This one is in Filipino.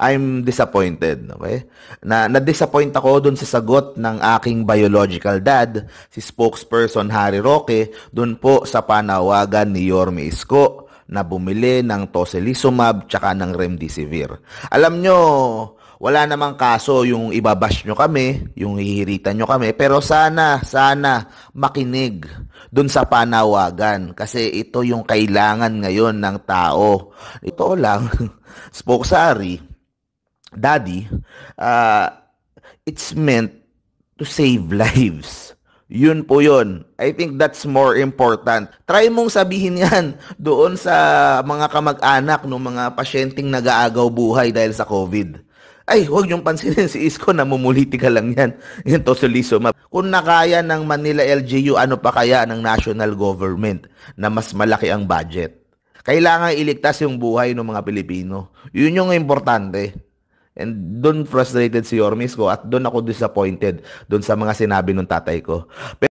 I'm disappointed, okay? Na na-disappoint ako doon sa sagot ng aking biological dad, si spokesperson Harry Roque, doon po sa panawagan ni Yorme Isko na bumili ng tocilizumab tsaka ng remdesivir. Alam nyo, wala namang kaso yung ibabash nyo kami, yung hihiritan nyo kami, pero sana, sana makinig dun sa panawagan kasi ito yung kailangan ngayon ng tao. Ito lang, spokesari, daddy, uh, it's meant to save lives. Yun po yun. I think that's more important. Try mong sabihin yan doon sa mga kamag-anak ng mga pasyenteng nag-aagaw buhay dahil sa COVID. Ay, huwag niyong pansinin si Isko, namumuliti ka lang yan. Yan to solisoma. Kung nakaya ng Manila LGU, ano pa kaya ng national government na mas malaki ang budget? Kailangan iligtas yung buhay ng mga Pilipino. Yun yung importante. And doon frustrated si Yormis ko at doon ako disappointed doon sa mga sinabi ng tatay ko. Pero